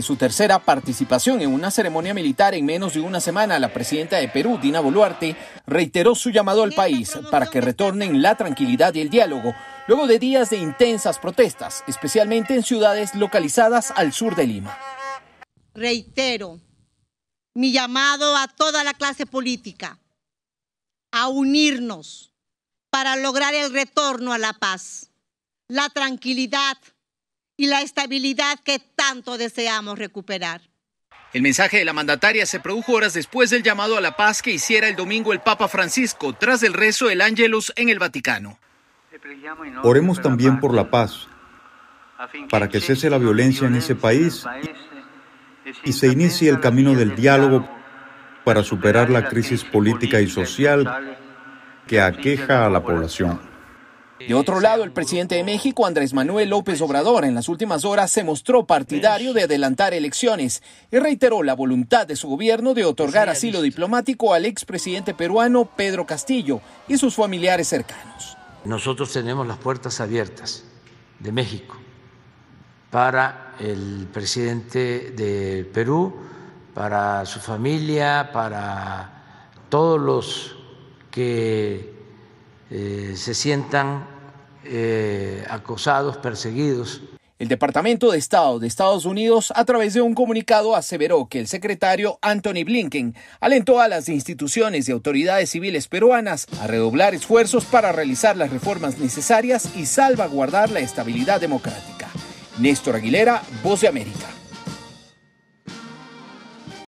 En su tercera participación en una ceremonia militar en menos de una semana, la presidenta de Perú, Dina Boluarte, reiteró su llamado al país para que retornen la tranquilidad y el diálogo, luego de días de intensas protestas, especialmente en ciudades localizadas al sur de Lima. Reitero mi llamado a toda la clase política a unirnos para lograr el retorno a la paz, la tranquilidad y la estabilidad que tanto deseamos recuperar. El mensaje de la mandataria se produjo horas después del llamado a la paz que hiciera el domingo el Papa Francisco tras el rezo del Ángelus en el Vaticano. Oremos también por la paz, para que cese la violencia en ese país y se inicie el camino del diálogo para superar la crisis política y social que aqueja a la población. Eh, de otro lado, el presidente de México, Andrés Manuel López pues, Obrador, en las últimas horas se mostró partidario pues, de adelantar elecciones y reiteró la voluntad de su gobierno de otorgar pues, asilo diplomático al expresidente peruano Pedro Castillo y sus familiares cercanos. Nosotros tenemos las puertas abiertas de México para el presidente de Perú, para su familia, para todos los que eh, se sientan eh, acosados, perseguidos. El Departamento de Estado de Estados Unidos, a través de un comunicado, aseveró que el secretario Anthony Blinken alentó a las instituciones y autoridades civiles peruanas a redoblar esfuerzos para realizar las reformas necesarias y salvaguardar la estabilidad democrática. Néstor Aguilera, Voz de América.